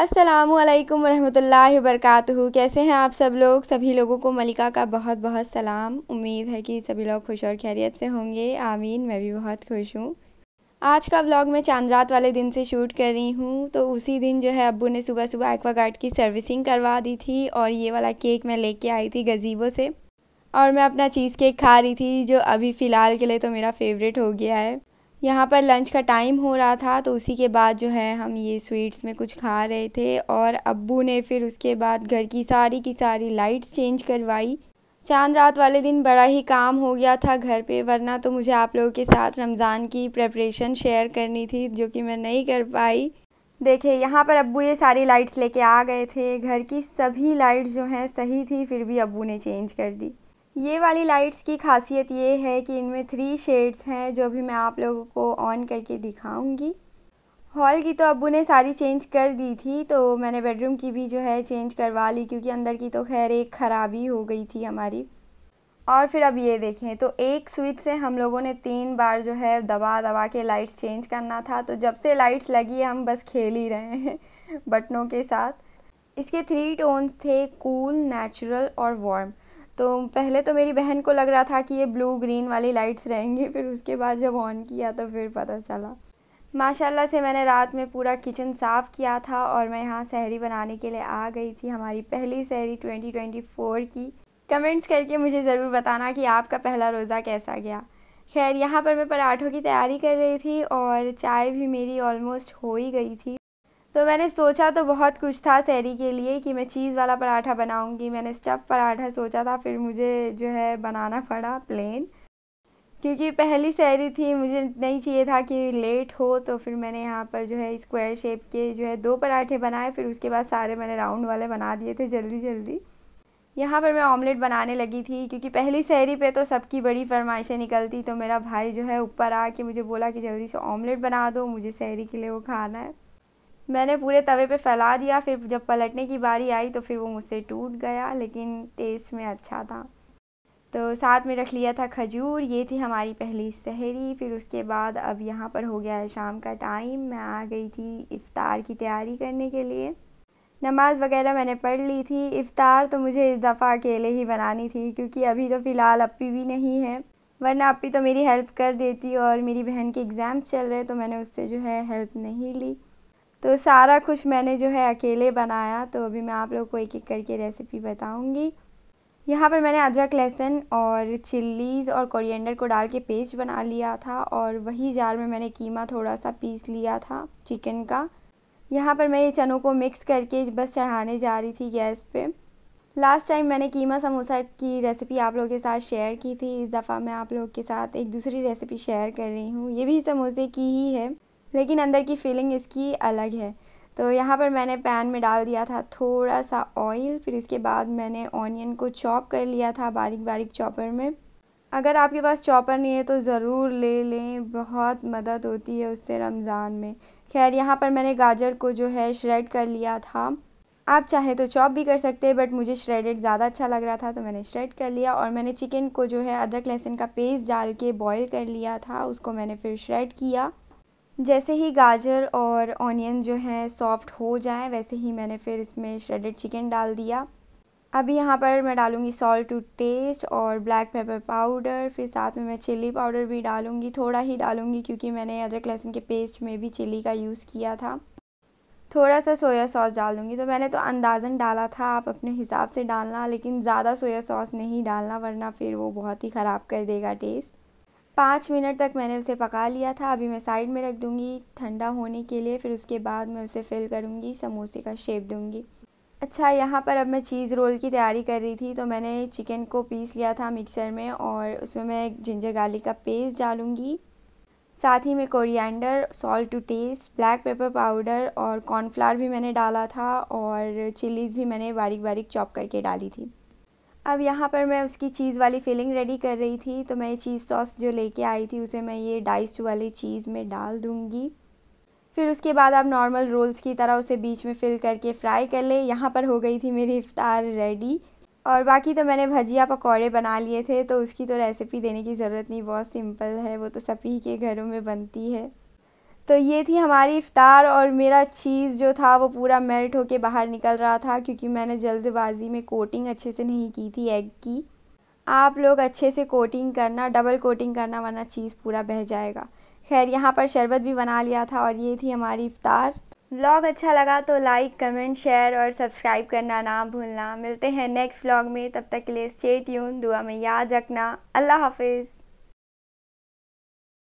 अस्सलाम वालेकुम रहमतुल्लाहि वरकatuh कैसे हैं आप सब लोग सभी लोगों को मलिका का बहुत बहुत सलाम उम्मीद है कि सभी लोग खुश और खैरियत से होंगे आमीन मैं भी बहुत खुश हूँ आज का व्लॉग मैं चांदरात वाले दिन से शूट कर रही हूँ तो उसी दिन जो है अब्बू ने सुबह सुबह एक्वागार्ड की सर्विसिंग करवा दी थी और ये वाला केक मैं लेके आई थी गजीबो से और मैं अपना चीज़ केक खा रही थी जो अभी फ़िलहाल के लिए तो मेरा फेवरेट हो गया है यहाँ पर लंच का टाइम हो रहा था तो उसी के बाद जो है हम ये स्वीट्स में कुछ खा रहे थे और अब्बू ने फिर उसके बाद घर की सारी की सारी लाइट्स चेंज करवाई चांद रात वाले दिन बड़ा ही काम हो गया था घर पे वरना तो मुझे आप लोगों के साथ रमज़ान की प्रेपरेशन शेयर करनी थी जो कि मैं नहीं कर पाई देखिए यहाँ पर अब्बू ये सारी लाइट्स लेके आ गए थे घर की सभी लाइट्स जो हैं सही थी फिर भी अब्बू ने चेंज कर दी ये वाली लाइट्स की खासियत ये है कि इनमें थ्री शेड्स हैं जो भी मैं आप लोगों को ऑन करके दिखाऊंगी हॉल की तो अबू ने सारी चेंज कर दी थी तो मैंने बेडरूम की भी जो है चेंज करवा ली क्योंकि अंदर की तो खैर एक ख़राबी हो गई थी हमारी और फिर अब ये देखें तो एक स्विच से हम लोगों ने तीन बार जो है दबा दबा के लाइट्स चेंज करना था तो जब से लाइट्स लगी हम बस खेल ही रहे हैं बटनों के साथ इसके थ्री टोन्स थे कूल नेचुरल और वार्म तो पहले तो मेरी बहन को लग रहा था कि ये ब्लू ग्रीन वाली लाइट्स रहेंगी फिर उसके बाद जब ऑन किया तो फिर पता चला माशाल्लाह से मैंने रात में पूरा किचन साफ़ किया था और मैं यहाँ सहरी बनाने के लिए आ गई थी हमारी पहली सहरी 2024 की कमेंट्स करके मुझे ज़रूर बताना कि आपका पहला रोज़ा कैसा गया खैर यहाँ पर मैं पराठों की तैयारी कर रही थी और चाय भी मेरी ऑलमोस्ट हो ही गई थी तो मैंने सोचा तो बहुत कुछ था शहरी के लिए कि मैं चीज़ वाला पराठा बनाऊंगी मैंने स्टफ़ पराठा सोचा था फिर मुझे जो है बनाना पड़ा प्लेन क्योंकि पहली सैरी थी मुझे नहीं चाहिए था कि लेट हो तो फिर मैंने यहाँ पर जो है स्क्वायर शेप के जो है दो पराठे बनाए फिर उसके बाद सारे मैंने राउंड वाले बना दिए थे जल्दी जल्दी यहाँ पर मैं ऑमलेट बनाने लगी थी क्योंकि पहली शहरी पे तो सबकी बड़ी फरमाइशें निकलती तो मेरा भाई जो है ऊपर आके मुझे बोला कि जल्दी से ऑमलेट बना दो मुझे शहरी के लिए वो खाना है मैंने पूरे तवे पे फैला दिया फिर जब पलटने की बारी आई तो फिर वो मुझसे टूट गया लेकिन टेस्ट में अच्छा था तो साथ में रख लिया था खजूर ये थी हमारी पहली सहरी फिर उसके बाद अब यहाँ पर हो गया है शाम का टाइम मैं आ गई थी इफ़ार की तैयारी करने के लिए नमाज़ वगैरह मैंने पढ़ ली थी इफ़ार तो मुझे इस दफ़ा अकेले ही बनानी थी क्योंकि अभी तो फ़िलहाल अपी भी नहीं है वरना अपी तो मेरी हेल्प कर देती और मेरी बहन के एग्ज़ाम्स चल रहे तो मैंने उससे जो है हेल्प नहीं ली तो सारा कुछ मैंने जो है अकेले बनाया तो अभी मैं आप लोग को एक एक करके रेसिपी बताऊंगी यहाँ पर मैंने अदरक लहसुन और चिल्लीज़ और कोरिएंडर को डाल के पेस्ट बना लिया था और वही जार में मैंने कीमा थोड़ा सा पीस लिया था चिकन का यहाँ पर मैं ये चनों को मिक्स करके बस चढ़ाने जा रही थी गैस पे लास्ट टाइम मैंने कीमा समोसा की रेसिपी आप लोगों के साथ शेयर की थी इस दफ़ा मैं आप लोगों के साथ एक दूसरी रेसिपी शेयर कर रही हूँ ये भी समोसे की ही है लेकिन अंदर की फीलिंग इसकी अलग है तो यहाँ पर मैंने पैन में डाल दिया था थोड़ा सा ऑयल फिर इसके बाद मैंने ऑनियन को चॉप कर लिया था बारीक बारीक चॉपर में अगर आपके पास चॉपर नहीं है तो ज़रूर ले लें बहुत मदद होती है उससे रमज़ान में खैर यहाँ पर मैंने गाजर को जो है श्रेड कर लिया था आप चाहे तो चॉप भी कर सकते हैं बट मुझे श्रेडेड ज़्यादा अच्छा लग रहा था तो मैंने श्रेड कर लिया और मैंने चिकन को जो है अदरक लहसुन का पेस्ट डाल के बॉईल कर लिया था उसको मैंने फिर श्रेड किया जैसे ही गाजर और ऑनियन जो है सॉफ्ट हो जाए वैसे ही मैंने फिर इसमें श्रेडेड चिकन डाल दिया अभी यहाँ पर मैं डालूँगी सॉल्ट टू टेस्ट और ब्लैक पेपर पाउडर फिर साथ में मैं चिल्ली पाउडर भी डालूँगी थोड़ा ही डालूँगी क्योंकि मैंने अदरक लहसुन के पेस्ट में भी चिल्ली का यूज़ किया था थोड़ा सा सोया सॉस डाल दूँगी तो मैंने तो अंदाज़न डाला था आप अपने हिसाब से डालना लेकिन ज़्यादा सोया सॉस नहीं डालना वरना फिर वो बहुत ही ख़राब कर देगा टेस्ट पाँच मिनट तक मैंने उसे पका लिया था अभी मैं साइड में रख दूँगी ठंडा होने के लिए फिर उसके बाद मैं उसे फिल करूँगी समोसे का शेप दूँगी अच्छा यहाँ पर अब मैं चीज़ रोल की तैयारी कर रही थी तो मैंने चिकन को पीस लिया था मिक्सर में और उसमें मैं जिंजर गार्लिक का पेस्ट डालूँगी साथ ही मैं coriander salt to taste black pepper powder और कॉर्नफ्लावर भी मैंने डाला था और चिलीज़ भी मैंने बारीक बारीक चॉप करके डाली थी अब यहाँ पर मैं उसकी चीज़ वाली फिलिंग रेडी कर रही थी तो मैं ये चीज़ सॉस जो लेके आई थी उसे मैं ये डाइस वाली चीज़ में डाल दूँगी फिर उसके बाद आप नॉर्मल रोल्स की तरह उसे बीच में फिल करके फ्राई कर ले यहाँ पर हो गई थी मेरी इफ़ार रेडी और बाकी तो मैंने भजिया पकौड़े बना लिए थे तो उसकी तो रेसिपी देने की ज़रूरत नहीं बहुत सिंपल है वो तो सभी के घरों में बनती है तो ये थी हमारी इफ़ार और मेरा चीज़ जो था वो पूरा मेल्ट होके बाहर निकल रहा था क्योंकि मैंने जल्दबाजी में कोटिंग अच्छे से नहीं की थी एग की आप लोग अच्छे से कोटिंग करना डबल कोटिंग करना वरना चीज़ पूरा बह जाएगा खैर यहाँ पर शरबत भी बना लिया था और ये थी हमारी इफ़ार व्लॉग अच्छा लगा तो लाइक कमेंट शेयर और सब्सक्राइब करना ना भूलना मिलते हैं नेक्स्ट व्लॉग में तब तक के लिए स्टे ट्यून दुआ में याद रखना अल्लाह हाफिज़